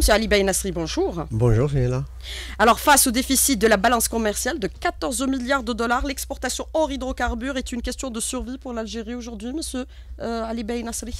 Monsieur Ali Nasri. bonjour. Bonjour, là. Alors, face au déficit de la balance commerciale de 14 milliards de dollars, l'exportation hors hydrocarbures est une question de survie pour l'Algérie aujourd'hui, Monsieur euh, Ali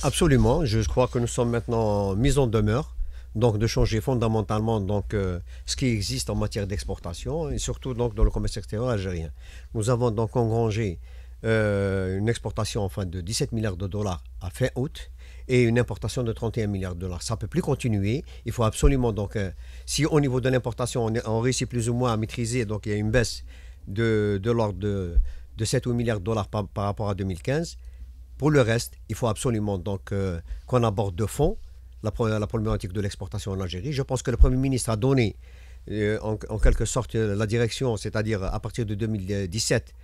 Absolument. Je crois que nous sommes maintenant mis en demeure donc de changer fondamentalement donc euh, ce qui existe en matière d'exportation et surtout donc dans le commerce extérieur algérien. Nous avons donc engrangé euh, une exportation enfin de 17 milliards de dollars à fin août et une importation de 31 milliards de dollars. Ça ne peut plus continuer. Il faut absolument, donc, euh, si au niveau de l'importation, on, réussit plus ou moins à maîtriser, donc il y a une baisse de, de l'ordre de, de 7 ou 8 milliards de dollars par, par, rapport à 2015. Pour le reste, il faut absolument donc euh, qu'on aborde de fond la, la problématique de l'exportation en Algérie. Je pense que le Premier ministre a donné euh, en, en, quelque sorte la direction, c'est-à-dire à partir de 2017,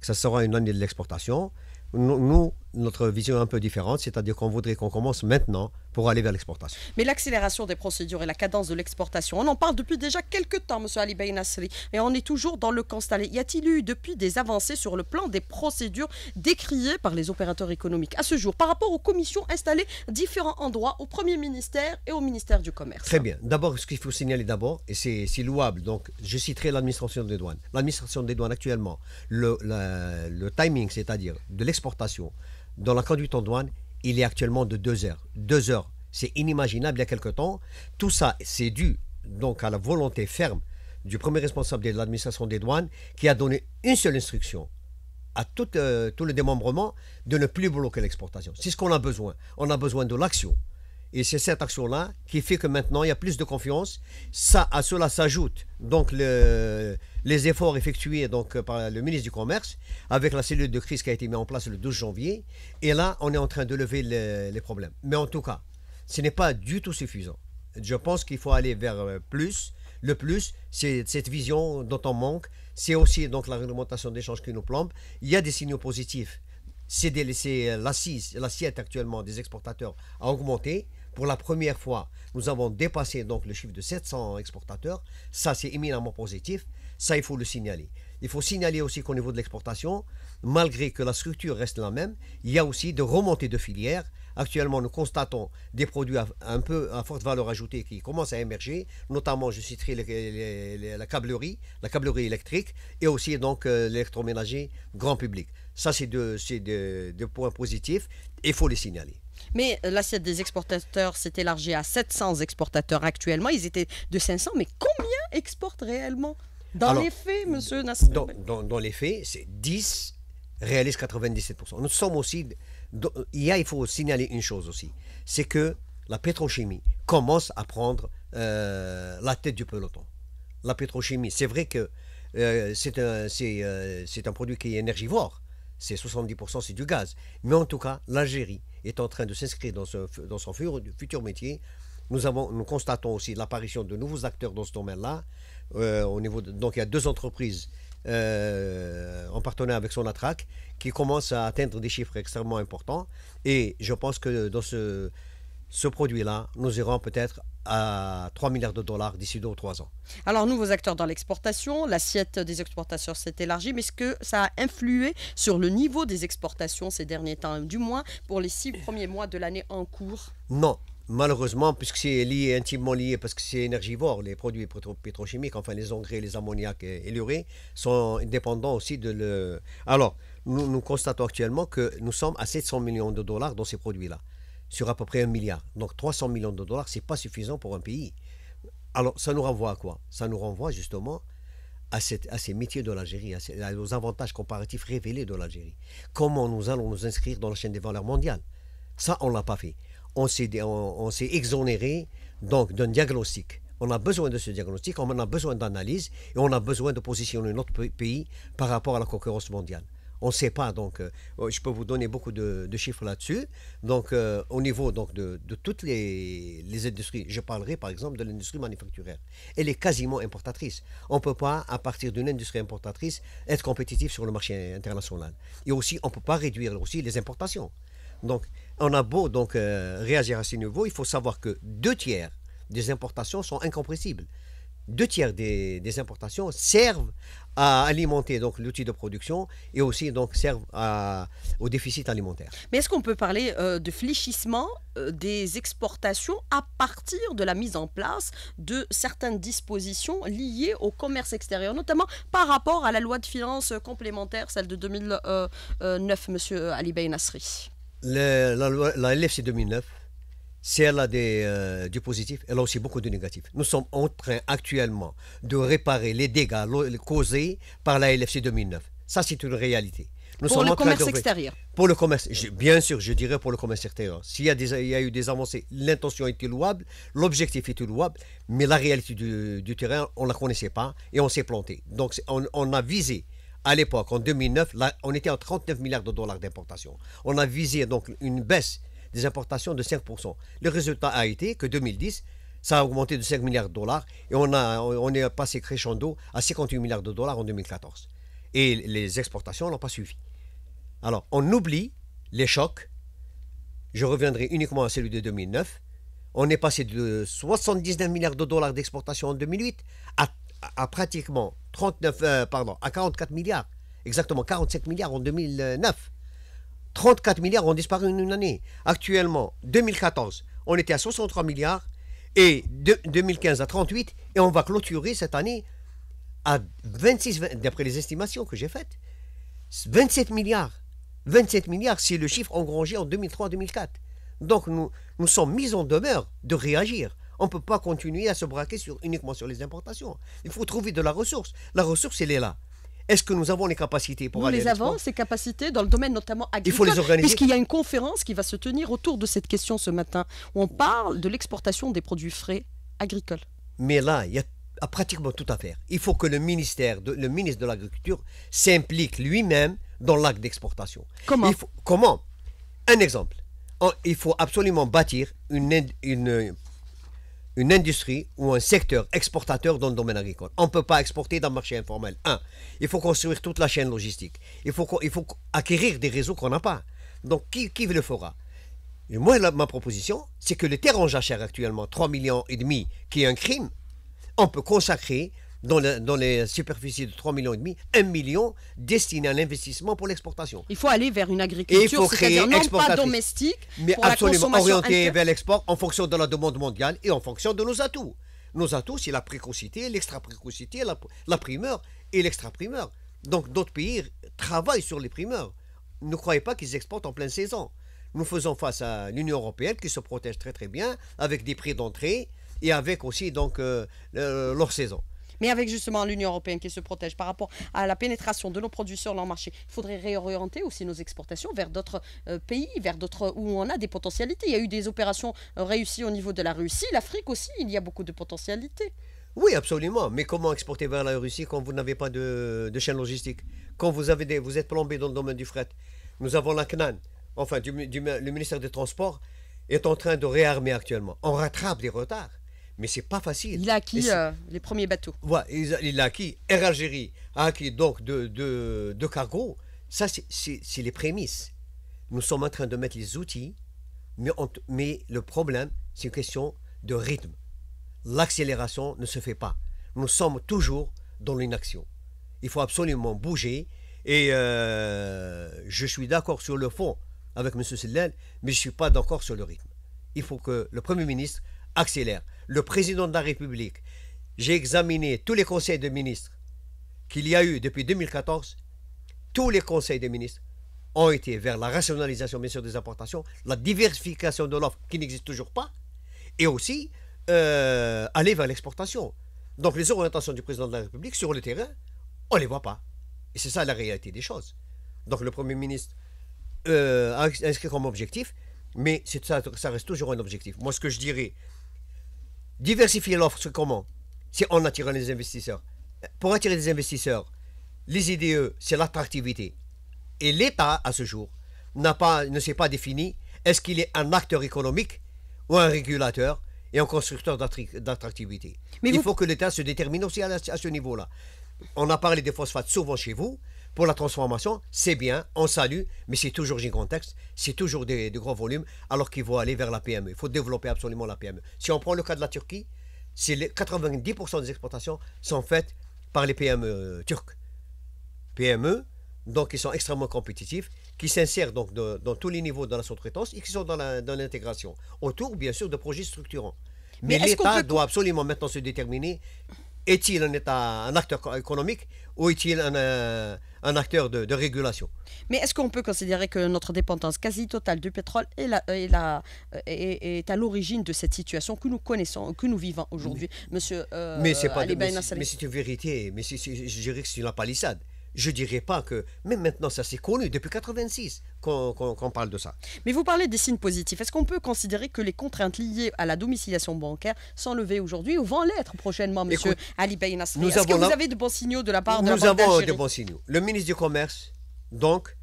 que ça sera une année de l'exportation. Nous, nous notre vision est un peu différente, c'est-à-dire qu'on voudrait qu'on commence maintenant pour aller vers l'exportation. Mais l'accélération des procédures et la cadence de l'exportation, on en parle depuis déjà quelques temps, M. Ali Nasri, et on est toujours dans le constat. Y a-t-il eu depuis des avancées sur le plan des procédures décriées par les opérateurs économiques à ce jour par rapport aux commissions installées différents endroits au Premier ministère et au ministère du Commerce Très bien. D'abord, ce qu'il faut signaler d'abord, et c'est louable, donc je citerai l'administration des douanes. L'administration des douanes actuellement, le, le timing, c'est-à-dire de l'exportation, dans la conduite en douane, il est actuellement de deux heures. Deux heures, c'est inimaginable il y a quelque temps. Tout ça, c'est dû donc à la volonté ferme du premier responsable de l'administration des douanes qui a donné une seule instruction à tout, euh, tout le démembrement de ne plus bloquer l'exportation. C'est ce qu'on a besoin. On a besoin de l'action. Et c'est cette action-là qui fait que maintenant, il y a plus de confiance. Ça, à cela s'ajoute donc les efforts effectués donc, euh, par le ministre du Commerce avec la cellule de crise qui a été mise en place le 12 janvier. Et là, on est en train de lever les problèmes. Mais en tout cas, ce n'est pas du tout suffisant. Je pense qu'il faut aller vers euh, plus. Le plus, c'est cette vision dont on manque. C'est aussi donc la réglementation d'échange qui nous plombe. Il y a des signaux positifs c'est euh, l'assiette actuellement des exportateurs a augmenté. Pour la première fois, nous avons dépassé donc le chiffre de 700 exportateurs. Ça, c'est éminemment positif. Ça, il faut le signaler. Il faut signaler aussi qu'au niveau de l'exportation, malgré que la structure reste la même, il y a aussi de remontées de filières. Actuellement, nous constatons des produits à, un peu à forte valeur ajoutée qui commencent à émerger. Notamment, je citerai la câblerie, la câblerie électrique et aussi donc euh, l'électroménager grand public. Ça, c'est deux, points positifs il faut les signaler. Mais euh, l'assiette des exportateurs s'est élargie à 700 exportateurs actuellement. Ils étaient de 500, mais combien exportent réellement Dans les faits, monsieur Nassim dans, les faits, c'est 10 réalisent 97%. Nous sommes aussi... Il, il faut signaler une chose aussi, c'est que la pétrochimie commence à prendre euh, la tête du peloton. La pétrochimie, c'est vrai que euh, c'est un, produit qui est énergivore, c'est 70% c'est du gaz. Mais en tout cas, l'Algérie est en train de s'inscrire dans, son futur métier. Nous, constatons aussi l'apparition de nouveaux acteurs dans ce domaine-là. Euh, donc il y a deux entreprises euh, en partenariat avec Sonatrach qui commencent à atteindre des chiffres extrêmement importants. Et je pense que dans ce ce produit-là, nous irons peut-être à 3 milliards de dollars d'ici deux ou trois ans. Alors, nouveaux acteurs dans l'exportation, l'assiette des exportateurs s'est élargie, mais est-ce que ça a influé sur le niveau des exportations ces derniers temps, du moins pour les six premiers mois de l'année en cours Non, malheureusement, puisque c'est lié, intimement lié, parce que c'est énergivore, les produits pétrochimiques, enfin les engrais, les ammoniaques et, l'urée, sont dépendants aussi de le... Alors, nous, nous constatons actuellement que nous sommes à 700 millions de dollars dans ces produits-là sur à peu près un milliard. Donc 300 millions de dollars, ce n'est pas suffisant pour un pays. Alors ça nous renvoie à quoi Ça nous renvoie justement à, ces métiers de l'Algérie, à, nos avantages comparatifs révélés de l'Algérie. Comment nous allons nous inscrire dans la chaîne des valeurs mondiales Ça, on ne l'a pas fait. On s'est exonéré donc d'un diagnostic. On a besoin de ce diagnostic, on a besoin d'analyse et on a besoin de positionner notre pays par rapport à la concurrence mondiale on ne sait pas. Donc, euh, oh, je peux vous donner beaucoup de, chiffres là-dessus. Donc, euh, au niveau donc, de, toutes les, industries, je parlerai par exemple de l'industrie manufacturière. Elle est quasiment importatrice. On ne peut pas, à partir d'une industrie importatrice, être compétitif sur le marché international. Et aussi, on ne peut pas réduire aussi les importations. Donc, on a beau donc, euh, réagir à ces niveaux, il faut savoir que deux tiers des importations sont incompressibles deux tiers des, importations servent à alimenter donc l'outil de production et aussi donc servent à, au déficit alimentaire. Mais est-ce qu'on peut parler euh, de fléchissement euh, des exportations à partir de la mise en place de certaines dispositions liées au commerce extérieur, notamment par rapport à la loi de finances complémentaire, celle de 2009, euh, Monsieur Ali Bey Nasri La la LFC 2009 si elle a des, euh, du positif, elle a aussi beaucoup de négatif. Nous sommes en train actuellement de réparer les dégâts causés par la LFC 2009. Ça, c'est une réalité. Nous pour le commerce extérieur. Pour le commerce, bien sûr, je dirais pour le commerce extérieur. S'il y, a eu des avancées, l'intention était louable, l'objectif était louable, mais la réalité du, terrain, on ne la connaissait pas et on s'est planté. Donc, on, a visé à l'époque, en 2009, on était à 39 milliards de dollars d'importation. On a visé donc une baisse des importations de 5%. Le résultat a été que 2010, ça a augmenté de 5 milliards de dollars et on, a, on est passé crescendo à 58 milliards de dollars en 2014. Et les exportations n'ont pas suivi. Alors, on oublie les chocs. Je reviendrai uniquement à celui de 2009. On est passé de 79 milliards de dollars d'exportation en 2008 à, pratiquement 39, euh, pardon, à 44 milliards, exactement 47 milliards en 2009. 34 milliards ont disparu en une année. Actuellement, 2014, on était à 63 milliards et de 2015 à 38 et on va clôturer cette année à 26, d'après les estimations que j'ai faites, 27 milliards. 27 milliards, c'est le chiffre engrangé en 2003-2004. Donc nous, nous sommes mis en demeure de réagir. On ne peut pas continuer à se braquer uniquement sur les importations. Il faut trouver de la ressource. La ressource, elle est là. Est-ce que nous avons les capacités pour nous les avons, ces capacités, dans le domaine notamment agricole. Il faut les organiser. Puisqu'il y a une conférence qui va se tenir autour de cette question ce matin, où on parle de l'exportation des produits frais agricoles. Mais là, il y a ah, pratiquement tout à faire. Il faut que le ministère, de, le ministre de l'Agriculture s'implique lui-même dans l'acte d'exportation. Comment Comment Un exemple. il faut absolument bâtir une, une une industrie ou un secteur exportateur dans le domaine agricole. On ne peut pas exporter dans le marché informel. Un, il faut construire toute la chaîne logistique. Il faut, faut acquérir des réseaux qu'on n'a pas. Donc, qui, le fera Et Moi, ma proposition, c'est que les terres en jachère actuellement, 3 millions et demi, qui est un crime, on peut consacrer dans, les superficies de 3,5 millions et demi, 1 million destiné à l'investissement pour l'exportation. Il faut aller vers une agriculture, c'est-à-dire non pas domestique, mais absolument orientée vers l'export en fonction de la demande mondiale et en fonction de nos atouts. Nos atouts, c'est la précocité, l'extra-précocité, la, primeur et l'extra-primeur. Donc d'autres pays travaillent sur les primeurs. Ne croyez pas qu'ils exportent en pleine saison. Nous faisons face à l'Union européenne qui se protège très très bien avec des prix d'entrée et avec aussi donc euh, euh, leur saison mais avec justement l'Union européenne qui se protège par rapport à la pénétration de nos producteurs dans leur marché, il faudrait réorienter aussi nos exportations vers d'autres euh, pays, vers d'autres où on a des potentialités. Il y a eu des opérations euh, réussies au niveau de la Russie, l'Afrique aussi, il y a beaucoup de potentialités. Oui, absolument. Mais comment exporter vers la Russie quand vous n'avez pas de, chaîne logistique Quand vous, avez vous êtes plombé dans le domaine du fret Nous avons la CNAN, enfin le ministère des Transports, est en train de réarmer actuellement. On rattrape les retards mais c'est pas facile. Il a acquis euh, les premiers bateaux. il, a, acquis Air Algérie, a acquis donc de, de, cargo. Ça, c'est les prémices. Nous sommes en train de mettre les outils, mais, mais le problème, c'est une question de rythme. L'accélération ne se fait pas. Nous sommes toujours dans l'inaction. Il faut absolument bouger. Et euh, je suis d'accord sur le fond avec M. Sellel, mais je ne suis pas d'accord sur le rythme. Il faut que le Premier ministre accélère le président de la République, j'ai examiné tous les conseils de ministres qu'il y a eu depuis 2014, tous les conseils de ministres ont été vers la rationalisation, bien sûr, des importations, la diversification de l'offre qui n'existe toujours pas, et aussi euh, aller vers l'exportation. Donc les orientations du président de la République sur le terrain, on ne les voit pas. Et c'est ça la réalité des choses. Donc le Premier ministre euh, a inscrit comme objectif, mais ça reste toujours un objectif. Moi, ce que je dirais, Diversifier l'offre, c'est comment C'est en attirant les investisseurs. Pour attirer les investisseurs, les IDE, c'est l'attractivité. Et l'État, à ce jour, pas, ne s'est pas défini est-ce qu'il est un acteur économique ou un régulateur et un constructeur d'attractivité. Il faut que l'État se détermine aussi à ce niveau-là. On a parlé des phosphates souvent chez vous pour la transformation, c'est bien, on salue, mais c'est toujours texte, c'est toujours des, gros volumes, alors qu'il faut aller vers la PME. Il faut développer absolument la PME. Si on prend le cas de la Turquie, c'est 90% des exportations sont faites par les PME euh, turques. PME, donc ils sont extrêmement compétitifs, qui s'insèrent donc dans tous les niveaux de la sous-traitance et qui sont dans l'intégration, autour bien sûr de projets structurants. Mais, l'État doit absolument maintenant se déterminer est-il un, un acteur économique ou est-il un, euh, un acteur de, régulation. Mais est-ce qu'on peut considérer que notre dépendance quasi totale du pétrole est, euh, à l'origine de cette situation que nous connaissons, que nous vivons aujourd'hui, monsieur euh, mais c'est pas, mais, c'est une vérité, mais je dirais que c'est une palissade je dirais pas que, même maintenant, ça s'est connu, depuis 86 qu'on parle de ça. Mais vous parlez des signes positifs. Est-ce qu'on peut considérer que les contraintes liées à la domiciliation bancaire sont levées aujourd'hui ou vont l'être prochainement, monsieur Ali nous Est-ce que vous avez de bons signaux de la part de la Banque Nous avons de bons signaux. Le ministre du Commerce, donc,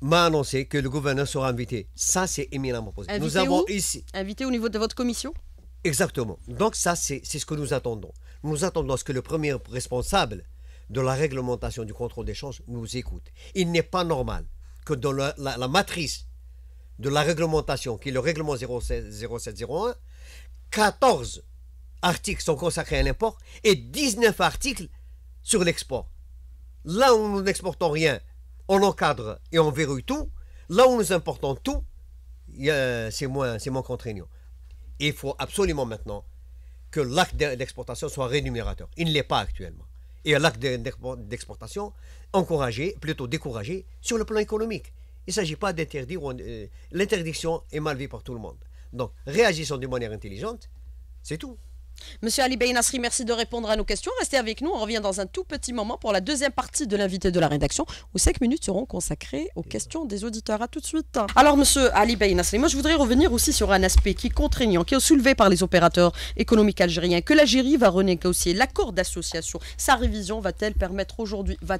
m'a annoncé que le gouverneur sera invité. Ça, c'est éminemment positif. Invité nous avons ici. Invité au niveau de votre commission Exactement. Donc, ça, c'est ce que nous attendons. Nous attendons ce que le premier responsable de la réglementation du contrôle des changes nous écoute. Il n'est pas normal que dans la, matrice de la réglementation, qui est le règlement 0701, 14 articles sont consacrés à l'import et 19 articles sur l'export. Là où nous n'exportons rien, on encadre et on verrouille tout. Là où nous importons tout, c'est moins, moins contraignant. Il faut absolument maintenant que l'acte d'exportation soit rémunérateur. Il ne l'est pas actuellement et l'acte d'exportation encouragé, plutôt découragé, sur le plan économique. Il ne s'agit pas d'interdire, euh, l'interdiction est mal vue par tout le monde. Donc, réagissons de manière intelligente, c'est tout. Monsieur Ali Bey merci de répondre à nos questions. Restez avec nous. On revient dans un tout petit moment pour la deuxième partie de l'invité de la rédaction où cinq minutes seront consacrées aux questions des auditeurs. À tout de suite. Alors, monsieur Ali Bey moi je voudrais revenir aussi sur un aspect qui est contraignant, qui est soulevé par les opérateurs économiques algériens, que l'Algérie va renégocier l'accord d'association. Sa révision va-t-elle permettre aujourd'hui, va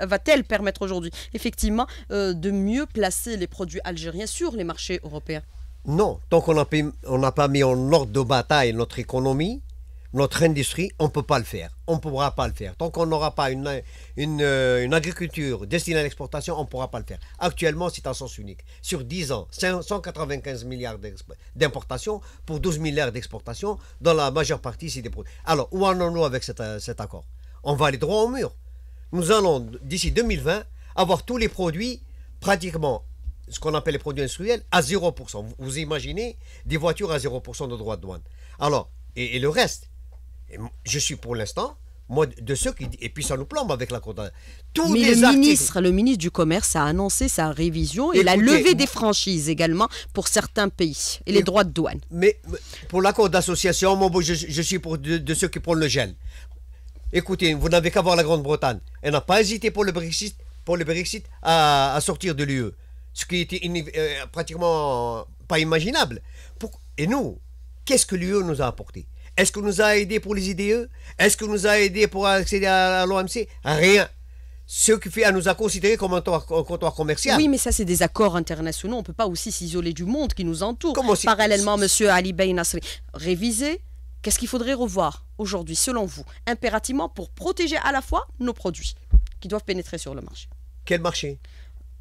va-t-elle permettre aujourd'hui effectivement euh, de mieux placer les produits algériens sur les marchés européens non, tant qu'on n'a pas mis en ordre de bataille notre économie, notre industrie, on ne peut pas le faire. On ne pourra pas le faire. Tant qu'on n'aura pas une, euh, agriculture destinée à l'exportation, on ne pourra pas le faire. Actuellement, c'est un sens unique. Sur 10 ans, 195 milliards d'importations pour 12 milliards d'exportations, dans la majeure partie, c'est des produits. Alors, où en allons-nous avec cet, euh, cet accord On va aller droit au mur. Nous allons, d'ici 2020, avoir tous les produits pratiquement ce qu'on appelle les produits industriels, à 0%. Vous, imaginez des voitures à 0% de droits de douane. Alors, et, le reste, je suis pour l'instant, moi, de ceux qui et puis ça nous plombe avec la d'association. Tous Mais le ministre, le ministre du commerce a annoncé sa révision et la levée des franchises également pour certains pays et, les droits de douane. Mais pour l'accord d'association, je, suis pour de, ceux qui prennent le gel. Écoutez, vous n'avez qu'à voir la Grande-Bretagne. Elle n'a pas hésité pour le Brexit, pour le Brexit à sortir de l'UE ce qui était euh, pratiquement pas imaginable. Et nous, qu'est-ce que l'UE nous a apporté Est-ce qu'elle nous a aidé pour les IDE Est-ce qu'elle nous a aidé pour accéder à, l'OMC Rien. Ce qui fait à nous a considérés comme un comptoir, commercial. Oui, mais ça, c'est des accords internationaux. On ne peut pas aussi s'isoler du monde qui nous entoure. Parallèlement, M. Ali Bey Nasri, réviser, qu'est-ce qu'il faudrait revoir aujourd'hui, selon vous, impérativement pour protéger à la fois nos produits qui doivent pénétrer sur le marché Quel marché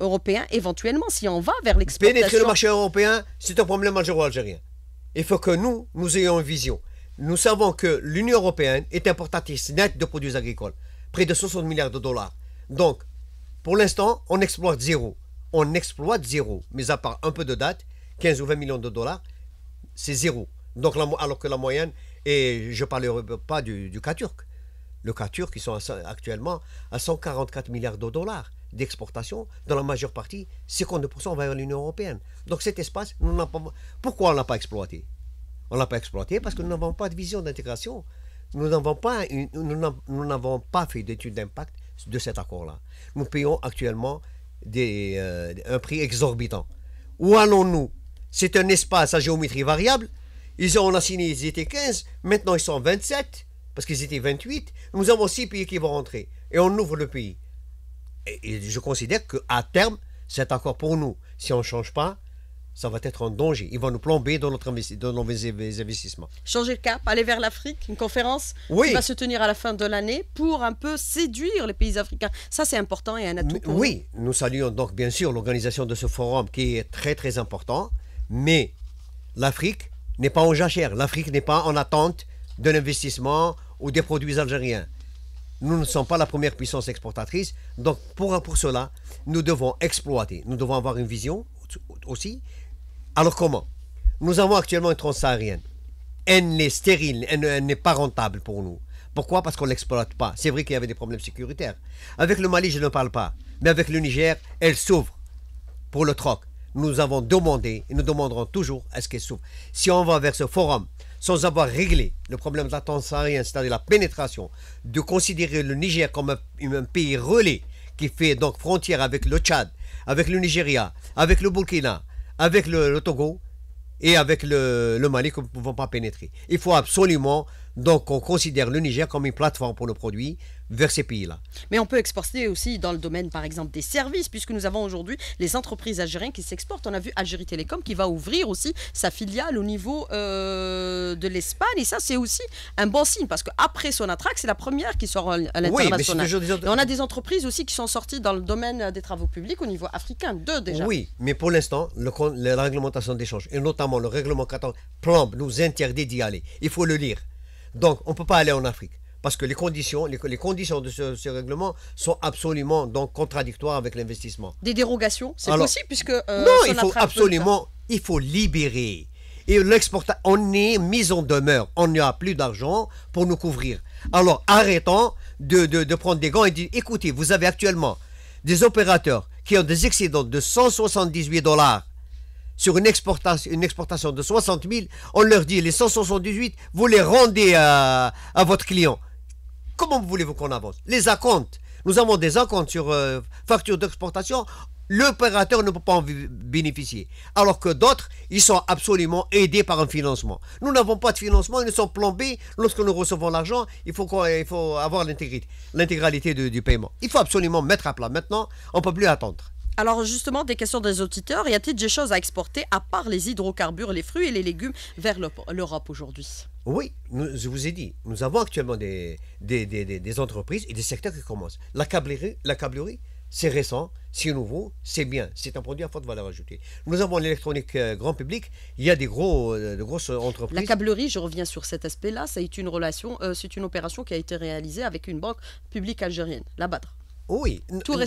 européen, éventuellement, si on va vers l'exportation. Pénétrer le marché européen, c'est un problème algéro-algérien. Il faut que nous, nous ayons une vision. Nous savons que l'Union européenne est importatrice nette de produits agricoles, près de 60 milliards de dollars. Donc, pour l'instant, on exploite zéro. On exploite zéro, mais à part un peu de date, 15 ou 20 millions de dollars, c'est zéro. Donc, alors que la moyenne, et je ne parlerai pas du cas turc, locatures qui sont actuellement à 144 milliards de dollars d'exportation, dans la majeure partie, 52% vers l'Union européenne. Donc cet espace, nous pas... pourquoi on ne l'a pas exploité On ne l'a pas exploité parce que nous n'avons pas de vision d'intégration. Nous n'avons pas, nous n'avons pas fait d'étude d'impact de cet accord-là. Nous payons actuellement euh, un prix exorbitant. Où allons-nous C'est un espace à géométrie variable. Ils ont, assigné, signé, ils étaient 15, maintenant ils sont 27 parce qu'ils étaient 28, nous avons 6 pays qui vont rentrer, et on ouvre le pays. Et, je considère qu'à terme, cet accord pour nous, si on ne change pas, ça va être un danger. Ils vont nous plomber dans, notre nos investissements. Changer le cap, aller vers l'Afrique, une conférence qui va se tenir à la fin de l'année pour un peu séduire les pays africains. Ça, c'est important et un atout Oui, nous, nous saluons donc bien sûr l'organisation de ce forum qui est très très important, mais l'Afrique n'est pas en jachère, l'Afrique n'est pas en attente de l'investissement ou des produits algériens. Nous ne sommes pas la première puissance exportatrice, donc pour, pour cela, nous devons exploiter, nous devons avoir une vision aussi. Alors comment Nous avons actuellement une transsaharienne. Elle n'est stérile, elle n'est pas rentable pour nous. Pourquoi Parce qu'on ne l'exploite pas. C'est vrai qu'il y avait des problèmes sécuritaires. Avec le Mali, je ne parle pas. Mais avec le Niger, elle s'ouvre pour le troc. Nous avons demandé et nous demanderons toujours à ce qu'elle s'ouvre. Si on va vers ce forum sans avoir réglé le problème de la rien, c'est-à-dire la pénétration, de considérer le Niger comme un, pays relais qui fait donc frontière avec le Tchad, avec le Nigeria, avec le Burkina, avec le, Togo et avec le, le Mali que nous ne pouvons pas pénétrer. Il faut absolument donc, on considère le Niger comme une plateforme pour nos produits vers ces pays-là. Mais on peut exporter aussi dans le domaine, par exemple, des services, puisque nous avons aujourd'hui les entreprises algériennes qui s'exportent. On a vu Algérie Télécom qui va ouvrir aussi sa filiale au niveau euh, de l'Espagne. Et ça, c'est aussi un bon signe, parce qu'après Sonatrac, c'est la première qui sort à l'international. Oui, on a des entreprises aussi qui sont sorties dans le domaine des travaux publics au niveau africain, deux déjà. Oui, mais pour l'instant, le, la réglementation d'échange, et notamment le règlement 14, nous interdit d'y aller. Il faut le lire. Donc, on ne peut pas aller en Afrique parce que les conditions, les, conditions de ce, règlement sont absolument donc contradictoires avec l'investissement. Des dérogations, c'est possible puisque euh, non, il faut absolument, il faut libérer. Et l'exportation, on est mis en demeure, on n'a plus d'argent pour nous couvrir. Alors arrêtons de, prendre des gants et dire, écoutez, vous avez actuellement des opérateurs qui ont des excédents de 178 dollars sur une exportation, une exportation de 60 000, on leur dit les 178, vous les rendez à, votre client. Comment voulez-vous qu'on avance Les acomptes. Nous avons des acomptes sur factures euh, facture d'exportation. L'opérateur ne peut pas en bénéficier. Alors que d'autres, ils sont absolument aidés par un financement. Nous n'avons pas de financement, ils sont plombés. Lorsque nous recevons l'argent, il faut, avoir l'intégralité, l'intégralité du, du paiement. Il faut absolument mettre à plat. Maintenant, on ne peut plus attendre. Alors justement, des questions des auditeurs, y a-t-il des choses à exporter à part les hydrocarbures, les fruits et les légumes vers l'Europe aujourd'hui Oui, je vous ai dit, nous avons actuellement des, des, entreprises et des secteurs qui commencent. La câblerie, la c'est récent, c'est nouveau, c'est bien, c'est un produit à forte valeur ajoutée. Nous avons l'électronique euh, grand public, il y a des gros, euh, de grosses entreprises. La câblerie, je reviens sur cet aspect-là, c'est une relation, euh, c'est une opération qui a été réalisée avec une banque publique algérienne, la BADRE. Oui. Tout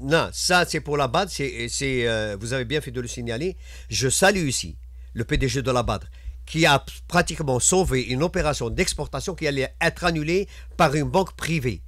non, ça, c'est pour la BAD. C'est, euh, vous avez bien fait de le signaler. Je salue ici le PDG de la BAD qui a pratiquement sauvé une opération d'exportation qui allait être annulée par une banque privée.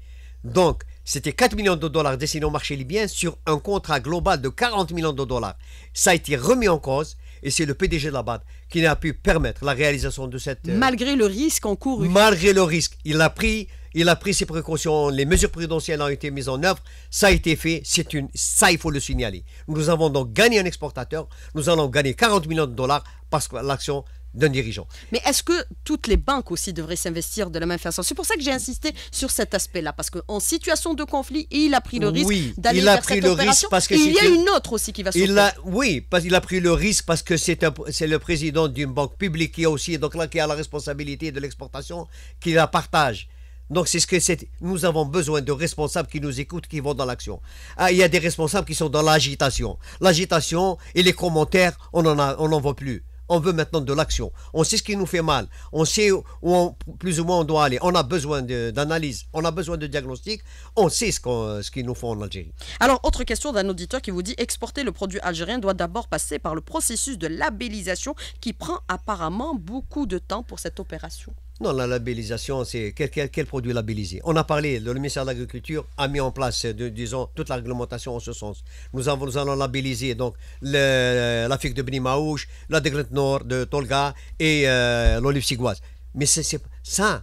Donc, c'était 4 millions de dollars destinés au marché libyen sur un contrat global de 40 millions de dollars. Ça a été remis en cause. Et c'est le PDG de la BAD qui n'a pu permettre la réalisation de cette... Euh, Malgré le risque cours. Malgré le risque. Il a pris il a pris ses précautions, les mesures prudentielles ont été mises en œuvre, ça a été fait, c'est une, ça il faut le signaler. Nous avons donc gagné un exportateur, nous allons gagner 40 millions de dollars parce que l'action d'un dirigeant. Mais est-ce que toutes les banques aussi devraient s'investir de la même façon C'est pour ça que j'ai insisté sur cet aspect-là, parce qu'en situation de conflit, il a pris le risque oui, d'aller il a pris le Risque parce que il y a une autre aussi qui va il a, Oui, parce qu'il a pris le risque parce que c'est le président d'une banque publique qui a aussi donc là qui a la responsabilité de l'exportation, qui la partage. Donc c'est ce que c'est. Nous avons besoin de responsables qui nous écoutent, qui vont dans l'action. Ah, il y a des responsables qui sont dans l'agitation. L'agitation et les commentaires, on on n'en voit plus. On veut maintenant de l'action. On sait ce qui nous fait mal. On sait où plus ou moins on doit aller. On a besoin d'analyse. On a besoin de diagnostic. On sait ce, qu'ils nous font en Algérie. Alors, autre question d'un auditeur qui vous dit exporter le produit algérien doit d'abord passer par le processus de labellisation qui prend apparemment beaucoup de temps pour cette opération. Non, la labellisation, c'est quel, produit labelliser. On a parlé, le ministère de l'Agriculture a mis en place, euh, disons, toute la réglementation en ce sens. Nous, allons labelliser donc l'Afrique euh, la de Bnimaouche, la Degrette nord de Tolga et euh, l'olive sigoise. Mais c'est ça,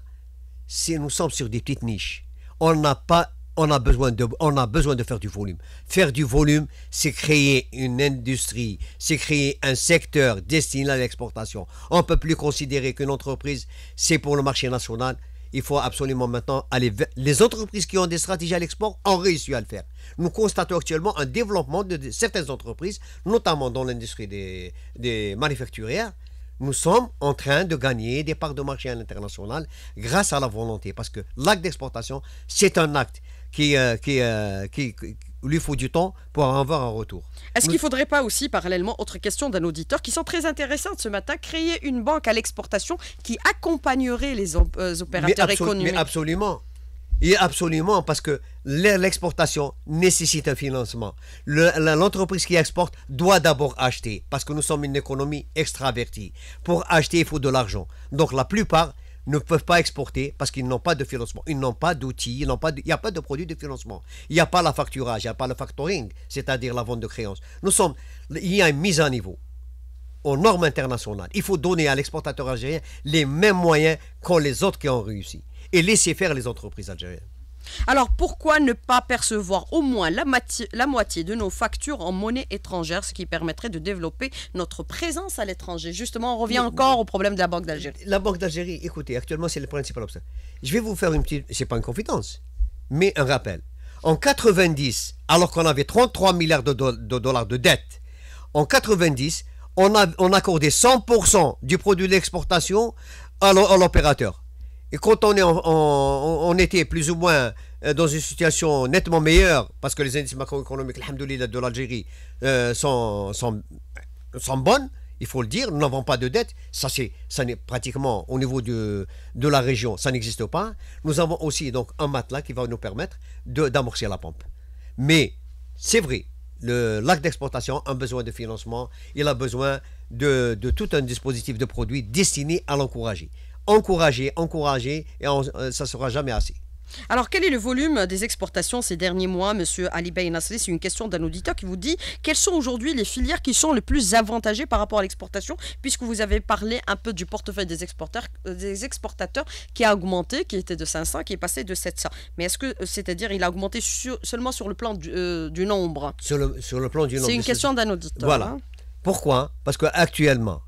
nous sommes sur des petites niches. On n'a pas on a besoin de, on a besoin de faire du volume. Faire du volume, c'est créer une industrie, c'est créer un secteur destiné à l'exportation. On ne peut plus considérer qu'une entreprise, c'est pour le marché national. Il faut absolument maintenant aller vers... Les entreprises qui ont des stratégies à l'export ont réussi à le faire. Nous constatons actuellement un développement de certaines entreprises, notamment dans l'industrie des, des manufacturières, nous sommes en train de gagner des parts de marché à l'international grâce à la volonté. Parce que l'acte d'exportation, c'est un acte. Euh, euh, qui, lui faut du temps pour avoir un retour. Est-ce qu'il ne faudrait pas aussi, parallèlement, autre question d'un auditeur qui sont très intéressantes ce matin, créer une banque à l'exportation qui accompagnerait les euh, opérateurs économiques mais Absolument. Et absolument, parce que l'exportation nécessite un financement. L'entreprise qui exporte doit d'abord acheter, parce que nous sommes une économie extravertie. Pour acheter, il faut de l'argent. Donc la plupart, ne peuvent pas exporter parce qu'ils n'ont pas de financement. Ils n'ont pas d'outils, il n'y a pas de produits de financement. Il n'y a pas la facturage, il n'y a pas le factoring, c'est-à-dire la vente de créances. Nous sommes, il y a une mise à niveau aux normes internationales. Il faut donner à l'exportateur algérien les mêmes moyens qu'ont les autres qui ont réussi et laisser faire les entreprises algériennes. Alors pourquoi ne pas percevoir au moins la, moitié de nos factures en monnaie étrangère, ce qui permettrait de développer notre présence à l'étranger Justement, on revient encore au problème de la Banque d'Algérie. La Banque d'Algérie, écoutez, actuellement c'est le principal obstacle. Je vais vous faire une petite, c'est pas une confidence, mais un rappel. En 90, alors qu'on avait 33 milliards de, dollars de dette, en 90, on, on accordait 100% du produit d'exportation à l'opérateur. Et quand on, était plus ou moins euh, dans une situation nettement meilleure, parce que les indices macroéconomiques, de l'Algérie, euh, sont, sont, bonnes, il faut le dire, nous n'avons pas de dette. Ça, c'est, ça n'est pratiquement au niveau de, la région, ça n'existe pas. Nous avons aussi donc un matelas qui va nous permettre d'amorcer la pompe. Mais c'est vrai, le lac d'exportation a besoin de financement, il a besoin de tout un dispositif de produits destiné à l'encourager encourager, encourager, et euh, ça ne sera jamais assez. Alors, quel est le volume des exportations ces derniers mois, Monsieur Ali Bey C'est une question d'un auditeur qui vous dit quelles sont aujourd'hui les filières qui sont les plus avantagées par rapport à l'exportation, puisque vous avez parlé un peu du portefeuille des exportateurs, euh, des exportateurs qui a augmenté, qui était de 500, qui est passé de 700. Mais est-ce que, euh, c'est-à-dire, il a augmenté seulement sur le plan du, nombre Sur le, plan du nombre. C'est une question d'un auditeur. Voilà. Hein. Pourquoi Parce qu'actuellement,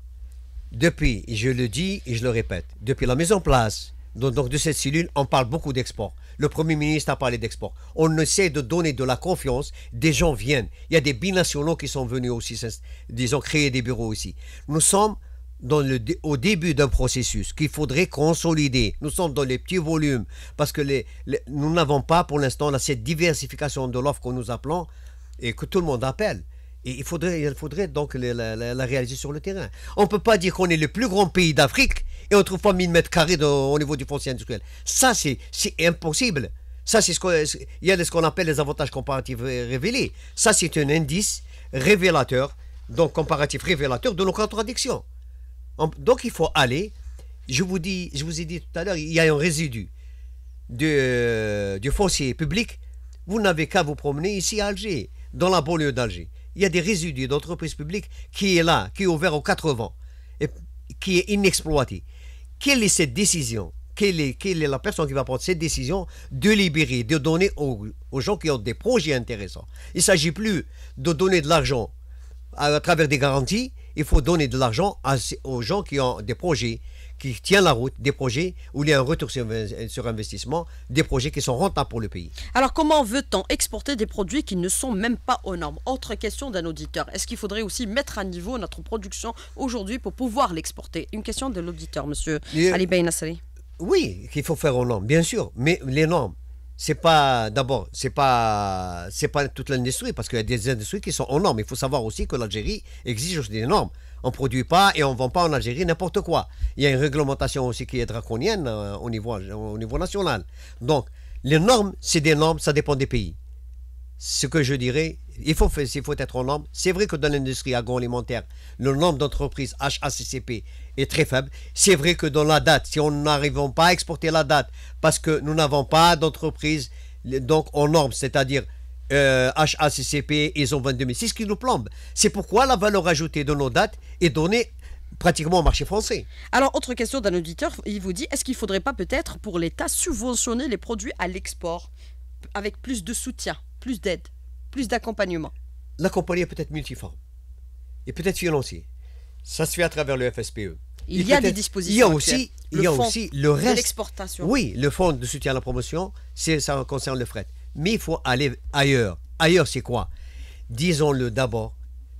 depuis, je le dis et je le répète, depuis la mise en place de cette cellule, on parle beaucoup d'export. Le Premier ministre a parlé d'export. On essaie de donner de la confiance. Des gens viennent. Il y a des binationaux qui sont venus aussi, ont créer des bureaux aussi. Nous sommes dans le, au début d'un processus qu'il faudrait consolider. Nous sommes dans les petits volumes parce que les, nous n'avons pas pour l'instant cette diversification de l'offre que nous appelons et que tout le monde appelle il faudrait, donc la, réaliser sur le terrain. On ne peut pas dire qu'on est le plus grand pays d'Afrique et on ne trouve 1000 mètres carrés au niveau du foncier industriel. Ça, c'est impossible. Ça, c'est ce qu'on ce qu'on appelle les avantages comparatifs révélés. Ça, c'est un indice révélateur, donc comparatif révélateur de nos contradictions. donc, il faut aller. Je vous, dis, je vous ai dit tout à l'heure, il y a un résidu euh, du foncier public. Vous n'avez qu'à vous promener ici à Alger, dans la banlieue d'Alger il y a des résidus d'entreprises publiques qui est là, qui est ouvert aux quatre vents, et qui est inexploité. Quelle est cette décision quelle est, la personne qui va prendre cette décision de libérer, de donner aux, gens qui ont des projets intéressants Il ne s'agit plus de donner de l'argent à, à, travers des garanties, il faut donner de l'argent aux gens qui ont des projets qui tient la route, des projets où il y a un retour sur, investissement, des projets qui sont rentables pour le pays. Alors comment veut-on exporter des produits qui ne sont même pas aux normes Autre question d'un auditeur. Est-ce qu'il faudrait aussi mettre à niveau notre production aujourd'hui pour pouvoir l'exporter Une question de l'auditeur, monsieur Ali Ali Nassari. Oui, qu'il faut faire aux normes, bien sûr. Mais les normes, c'est pas d'abord c'est pas c'est pas toute l'industrie parce qu'il y a des industries qui sont en normes. Il faut savoir aussi que l'Algérie exige des normes. On produit pas et on vend pas en Algérie n'importe quoi. Il y a une réglementation aussi qui est draconienne euh, au niveau au niveau national. Donc les normes, c'est des normes, ça dépend des pays. Ce que je dirais, il faut, faut être en norme. C'est vrai que dans l'industrie agroalimentaire, le nombre d'entreprises HACCP est très faible. C'est vrai que dans la date, si on n'arrivons pas à exporter la date parce que nous n'avons pas d'entreprise donc en norme, c'est-à-dire euh, HACCP, C'est ce qui nous plombe. C'est pourquoi la valeur ajoutée de nos dates est donnée pratiquement au marché français. Alors, autre question d'un auditeur, il vous dit, est-ce qu'il ne faudrait pas peut-être pour l'État subventionner les produits à l'export avec plus de soutien, plus d'aide plus d'accompagnement. L'accompagnement peut être multiforme et peut être financier. Ça se fait à travers le FSPE. Il, y a des dispositions. Il y a aussi, il aussi le reste. l'exportation. Oui, le fonds de soutien à la promotion, ça concerne le fret. Mais il faut aller ailleurs. Ailleurs, c'est quoi Disons-le d'abord,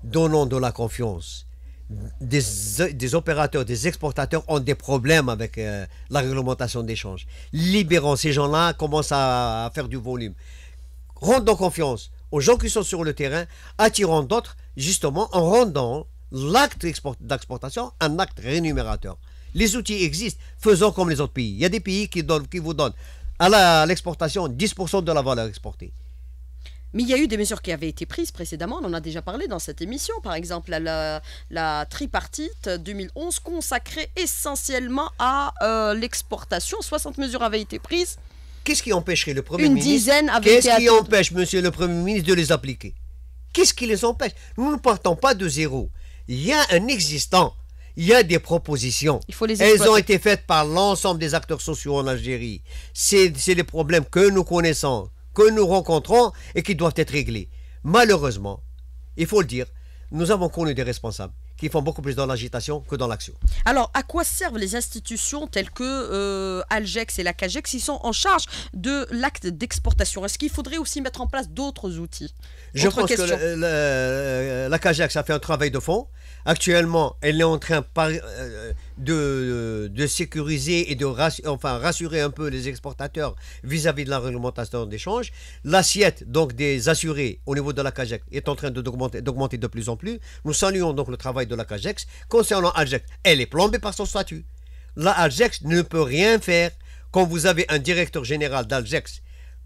donnons de la confiance. Des, opérateurs, des exportateurs ont des problèmes avec euh, la réglementation d'échange. Libérons ces gens-là, commencent à, faire du volume. Rendons confiance aux gens qui sont sur le terrain, attirant d'autres, justement en rendant l'acte d'exportation un acte rémunérateur. Les outils existent, faisons comme les autres pays. Il y a des pays qui, vous donnent à l'exportation 10% de la valeur exportée. Mais il y a eu des mesures qui avaient été prises précédemment, on en a déjà parlé dans cette émission, par exemple la, tripartite 2011 consacrée essentiellement à euh, l'exportation. 60 mesures avaient été prises. Qu'est-ce qui empêcherait le Premier ministre Qu'est-ce qui empêche, monsieur le Premier ministre, de les appliquer Qu'est-ce qui les empêche Nous ne partons pas de zéro. Il y a un existant. Il y a des propositions. Elles ont été faites par l'ensemble des acteurs sociaux en Algérie. C'est les problèmes que nous connaissons, que nous rencontrons et qui doivent être réglés. Malheureusement, il faut le dire, nous avons connu des responsables font beaucoup plus dans l'agitation que dans l'action. Alors, à quoi servent les institutions telles que euh, Algex et la CAGEX qui sont en charge de l'acte d'exportation Est-ce qu'il faudrait aussi mettre en place d'autres outils Je pense que euh, la CAGEX a fait un travail de fond. Actuellement, elle est en train euh, de, sécuriser et de rassurer, enfin, rassurer un peu les exportateurs vis-à-vis de la réglementation d'échange. L'assiette donc des assurés au niveau de la CAGEC est en train d'augmenter de, de plus en plus. Nous saluons donc le travail de la CAGEX concernant Algex. Elle est plombée par son statut. La Algex ne peut rien faire. Quand vous avez un directeur général d'Algex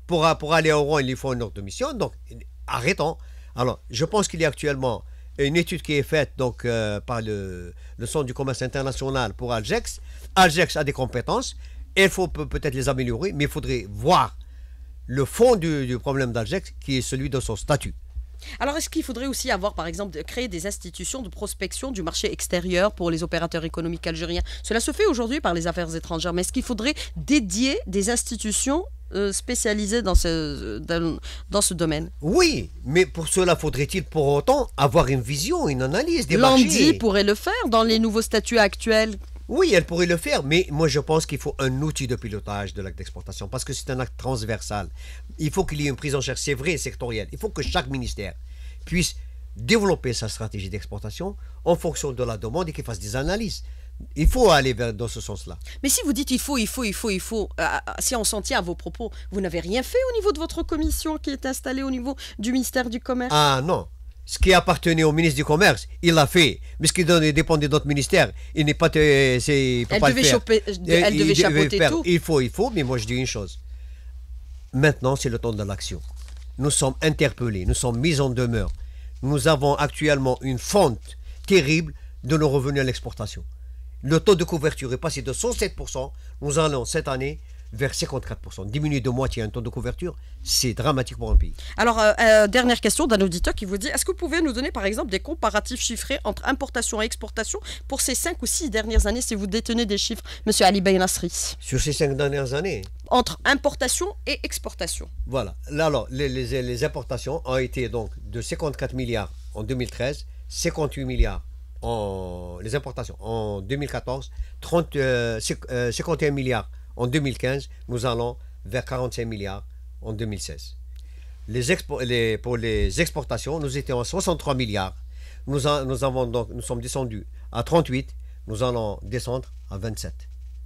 pour, aller au rang, il faut une autre mission. Donc, arrêtons. Alors, je pense qu'il y a actuellement une étude qui est faite donc, euh, par le, Centre du commerce international pour Algex. Algex a des compétences. Il faut peut-être les améliorer, mais il faudrait voir le fond du, du problème d'Algex, qui est celui de son statut. Alors, est-ce qu'il faudrait aussi avoir, par exemple, de créer des institutions de prospection du marché extérieur pour les opérateurs économiques algériens Cela se fait aujourd'hui par les affaires étrangères, mais est-ce qu'il faudrait dédier des institutions euh, spécialisées dans ce, dans, ce domaine Oui, mais pour cela, faudrait-il pour autant avoir une vision, une analyse des Lundi pourrait le faire dans les nouveaux statuts actuels oui, elle pourrait le faire, mais moi je pense qu'il faut un outil de pilotage de l'acte d'exportation parce que c'est un acte transversal. Il faut qu'il y ait une prise en charge, c'est vrai, sectorielle. Il faut que chaque ministère puisse développer sa stratégie d'exportation en fonction de la demande et qu'il fasse des analyses. Il faut aller dans ce sens-là. Mais si vous dites il faut, il faut, il faut, il faut, euh, euh, si on s'en tient à vos propos, vous n'avez rien fait au niveau de votre commission qui est installée au niveau du ministère du Commerce Ah non, ce qui appartenait au ministre du Commerce, il l'a fait. Mais ce qui dépendait d'autres ministères, il n'est pas. Euh, elle devait, Choper, elle devait euh, chapeauter Il faut, il faut, mais moi je dis une chose. Maintenant, c'est le temps de l'action. Nous sommes interpellés, nous sommes mis en demeure. Nous avons actuellement une fonte terrible de nos revenus à l'exportation. Le taux de couverture est passé de 107%. Nous allons cette année vers 54%. Diminuer de moitié un temps de couverture, c'est dramatique pour un pays. Alors, euh, euh, dernière question d'un auditeur qui vous dit, est-ce que vous pouvez nous donner par exemple des comparatifs chiffrés entre importation et exportation pour ces 5 ou 6 dernières années, si vous détenez des chiffres, Monsieur Ali Beynasri Sur ces 5 dernières années Entre importation et exportation. Voilà. Là, alors, les, importations ont été donc de 54 milliards en 2013, 58 milliards en les importations en 2014, 30, 51 milliards en 2015, nous allons vers 45 milliards en 2016. pour les exportations, nous étions à 63 milliards. Nous, nous sommes descendus à 38, nous allons descendre à 27.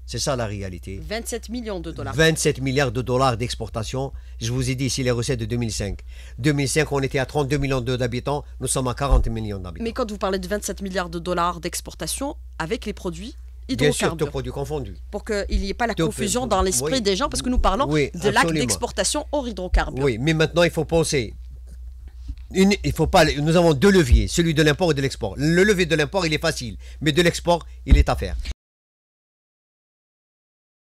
C'est ça la réalité. 27 millions de dollars. 27 milliards de dollars d'exportation. Je vous ai dit ici les recettes de 2005. 2005, on était à 32 millions d'habitants. Nous sommes à 40 millions d'habitants. Mais quand vous parlez de 27 milliards de dollars d'exportation, avec les produits Bien produits confondus. Pour qu'il n'y ait pas la confusion dans l'esprit des gens, parce que nous parlons de l'acte d'exportation hors hydrocarbures. Oui, mais maintenant, il faut penser. il faut pas, nous avons deux leviers, celui de l'import et de l'export. Le levier de l'import, il est facile, mais de l'export, il est à faire.